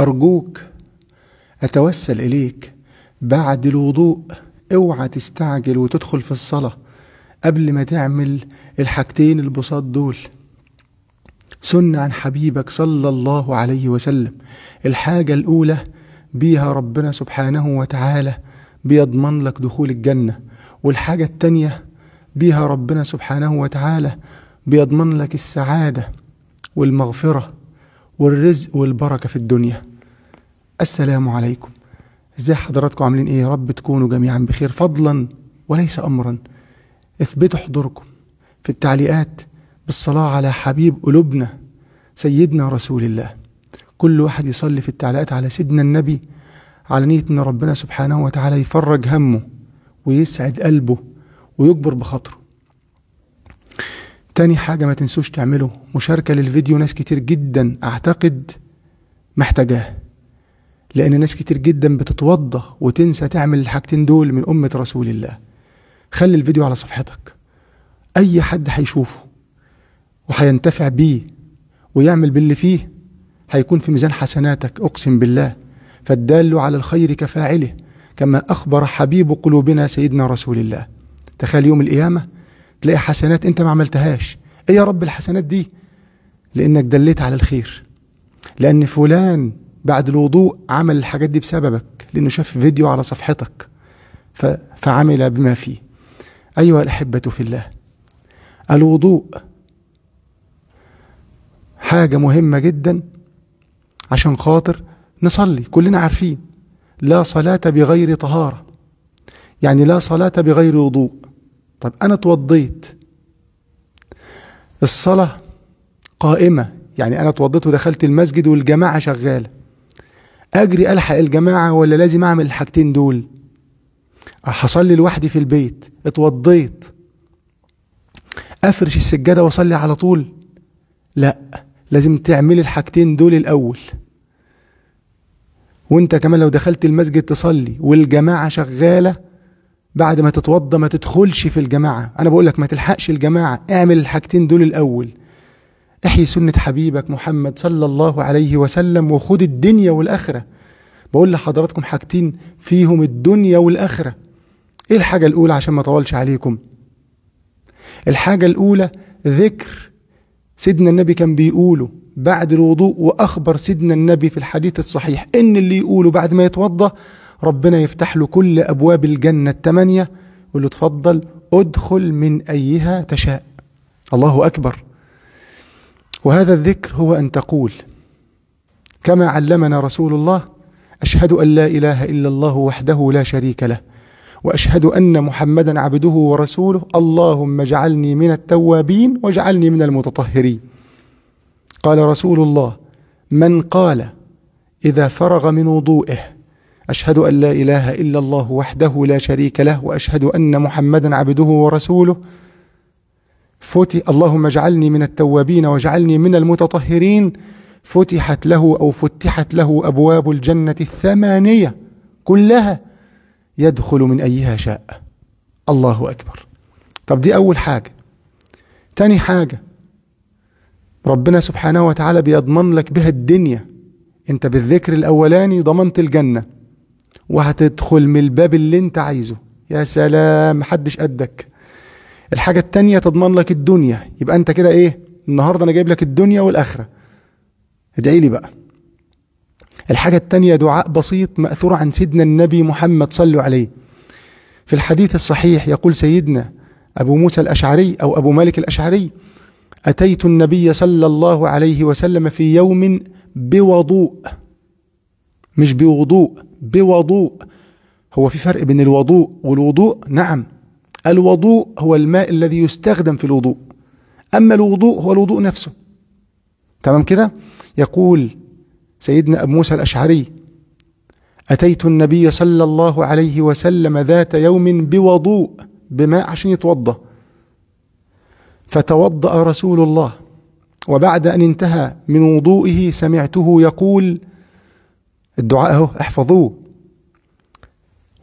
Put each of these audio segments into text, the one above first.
أرجوك أتوسل إليك بعد الوضوء اوعى تستعجل وتدخل في الصلاة قبل ما تعمل الحاجتين البساط دول سنة عن حبيبك صلى الله عليه وسلم الحاجة الأولى بيها ربنا سبحانه وتعالى بيضمن لك دخول الجنة والحاجة التانية بيها ربنا سبحانه وتعالى بيضمن لك السعادة والمغفرة والرزق والبركة في الدنيا السلام عليكم ازاي حضراتكم عاملين ايه يا رب تكونوا جميعا بخير فضلا وليس امرا اثبتوا حضوركم في التعليقات بالصلاة على حبيب قلوبنا سيدنا رسول الله كل واحد يصلي في التعليقات على سيدنا النبي على نية ان ربنا سبحانه وتعالى يفرج همه ويسعد قلبه ويكبر بخاطره تاني حاجة ما تنسوش تعمله مشاركة للفيديو ناس كتير جدا أعتقد محتاجاه لأن ناس كتير جدا بتتوضى وتنسى تعمل الحاجتين دول من أمة رسول الله خلي الفيديو على صفحتك أي حد هيشوفه وهينتفع بيه ويعمل باللي فيه هيكون في ميزان حسناتك أقسم بالله فالدال على الخير كفاعله كما أخبر حبيب قلوبنا سيدنا رسول الله تخيل يوم القيامة تلاقي حسنات انت ما عملتهاش ايه يا رب الحسنات دي لانك دليت على الخير لان فلان بعد الوضوء عمل الحاجات دي بسببك لانه شاف فيديو على صفحتك ف... فعمل بما فيه ايها الاحبه في الله الوضوء حاجه مهمه جدا عشان خاطر نصلي كلنا عارفين لا صلاه بغير طهاره يعني لا صلاه بغير وضوء طب أنا توضيت الصلاة قائمة يعني أنا توضيت ودخلت المسجد والجماعة شغالة أجري ألحق الجماعة ولا لازم أعمل الحاجتين دول هصلي لوحدي في البيت اتوضيت أفرش السجادة وأصلي على طول لا لازم تعملي الحاجتين دول الأول وانت كمان لو دخلت المسجد تصلي والجماعة شغالة بعد ما تتوضى ما تدخلش في الجماعة أنا بقول لك ما تلحقش الجماعة اعمل الحاجتين دول الأول احيي سنة حبيبك محمد صلى الله عليه وسلم وخد الدنيا والآخرة بقول لحضراتكم حاجتين فيهم الدنيا والآخرة إيه الحاجة الأولى عشان ما طولش عليكم الحاجة الأولى ذكر سيدنا النبي كان بيقوله بعد الوضوء وأخبر سيدنا النبي في الحديث الصحيح إن اللي يقوله بعد ما يتوضى ربنا يفتح له كل أبواب الجنة التمانية يقول له اتفضل ادخل من أيها تشاء الله أكبر وهذا الذكر هو أن تقول كما علمنا رسول الله أشهد أن لا إله إلا الله وحده لا شريك له وأشهد أن محمدا عبده ورسوله اللهم اجعلني من التوابين واجعلني من المتطهرين قال رسول الله من قال إذا فرغ من وضوئه أشهد أن لا إله إلا الله وحده لا شريك له وأشهد أن محمدا عبده ورسوله فتي اللهم اجعلني من التوابين واجعلني من المتطهرين فتحت له أو فتحت له أبواب الجنة الثمانية كلها يدخل من أيها شاء الله أكبر طب دي أول حاجة تاني حاجة ربنا سبحانه وتعالى بيضمن لك بها الدنيا انت بالذكر الأولاني ضمنت الجنة وهتدخل من الباب اللي انت عايزه يا سلام محدش قدك الحاجة التانية تضمن لك الدنيا يبقى انت كده ايه النهاردة انا جايب لك الدنيا والاخرة ادعي لي بقى الحاجة التانية دعاء بسيط مأثور عن سيدنا النبي محمد صلوا عليه في الحديث الصحيح يقول سيدنا أبو موسى الأشعري أو أبو مالك الأشعري أتيت النبي صلى الله عليه وسلم في يوم بوضوء مش بوضوء بوضوء هو في فرق بين الوضوء والوضوء نعم الوضوء هو الماء الذي يستخدم في الوضوء أما الوضوء هو الوضوء نفسه تمام كده يقول سيدنا أبو موسى الأشعري أتيت النبي صلى الله عليه وسلم ذات يوم بوضوء بماء عشان يتوضأ فتوضأ رسول الله وبعد أن انتهى من وضوئه سمعته يقول الدعاء اهو احفظوه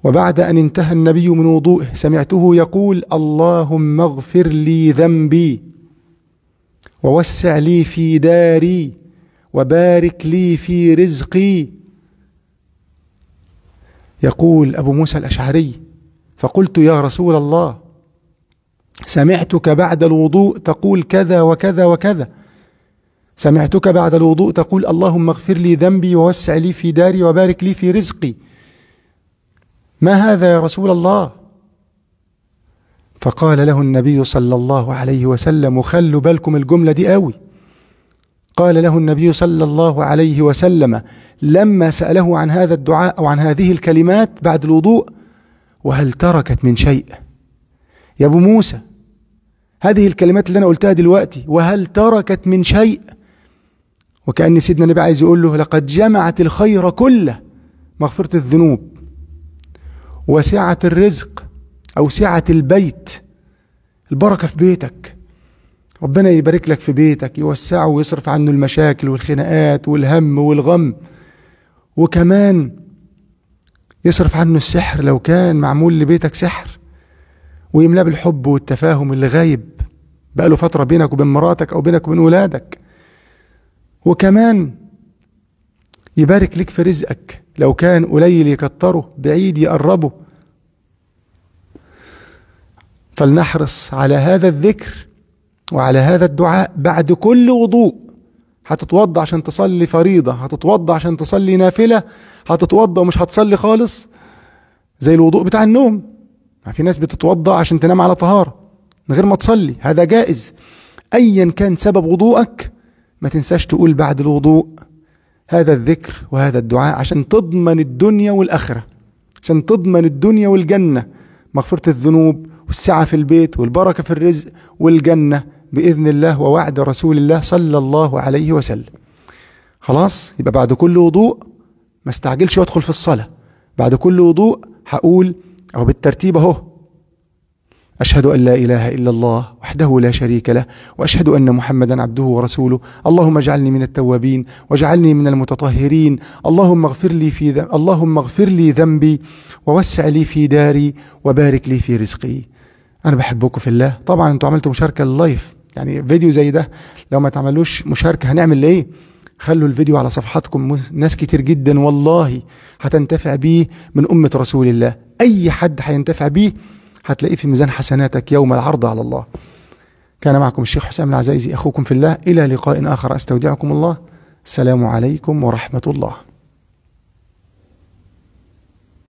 وبعد ان انتهى النبي من وضوءه سمعته يقول اللهم اغفر لي ذنبي ووسع لي في داري وبارك لي في رزقي يقول ابو موسى الاشعري فقلت يا رسول الله سمعتك بعد الوضوء تقول كذا وكذا وكذا سمعتك بعد الوضوء تقول اللهم اغفر لي ذنبي ووسع لي في داري وبارك لي في رزقي ما هذا يا رسول الله فقال له النبي صلى الله عليه وسلم خلوا بالكم الجملة دي قوي قال له النبي صلى الله عليه وسلم لما سأله عن هذا الدعاء أو عن هذه الكلمات بعد الوضوء وهل تركت من شيء يا أبو موسى هذه الكلمات اللي أنا قلتها دلوقتي وهل تركت من شيء وكأن سيدنا النبي عايز يقول له لقد جمعت الخير كله مغفرة الذنوب وسعة الرزق أو سعة البيت البركة في بيتك ربنا يبارك لك في بيتك يوسعه ويصرف عنه المشاكل والخناقات والهم والغم وكمان يصرف عنه السحر لو كان معمول لبيتك سحر ويملاه بالحب والتفاهم اللي غايب بقاله فترة بينك وبين مراتك أو بينك وبين ولادك وكمان يبارك لك في رزقك لو كان قليل يكتره بعيد يقربه فلنحرص على هذا الذكر وعلى هذا الدعاء بعد كل وضوء هتتوضى عشان تصلي فريضة هتتوضى عشان تصلي نافلة هتتوضى ومش هتصلي خالص زي الوضوء بتاع النوم ما في ناس بتتوضى عشان تنام على طهارة من غير ما تصلي هذا جائز أيا كان سبب وضوءك ما تنساش تقول بعد الوضوء هذا الذكر وهذا الدعاء عشان تضمن الدنيا والآخرة عشان تضمن الدنيا والجنة مغفرة الذنوب والسعة في البيت والبركة في الرزق والجنة بإذن الله ووعد رسول الله صلى الله عليه وسلم خلاص يبقى بعد كل وضوء ما استعجلش وادخل في الصلاة بعد كل وضوء هقول أو بالترتيب أهو أشهد أن لا إله إلا الله وحده لا شريك له وأشهد أن محمدا عبده ورسوله اللهم اجعلني من التوابين واجعلني من المتطهرين اللهم اغفر لي في ذنب اللهم اغفر لي ذنبي ووسع لي في داري وبارك لي في رزقي أنا بحبكم في الله طبعا أنتم عملتوا مشاركة لللايف يعني فيديو زي ده لو ما تعملوش مشاركة هنعمل إيه خلوا الفيديو على صفحاتكم ناس كتير جدا والله هتنتفع بيه من أمة رسول الله أي حد هينتفع بيه هتلاقيه في ميزان حسناتك يوم العرض على الله كان معكم الشيخ حسام العزيزي أخوكم في الله إلى لقاء آخر أستودعكم الله السلام عليكم ورحمة الله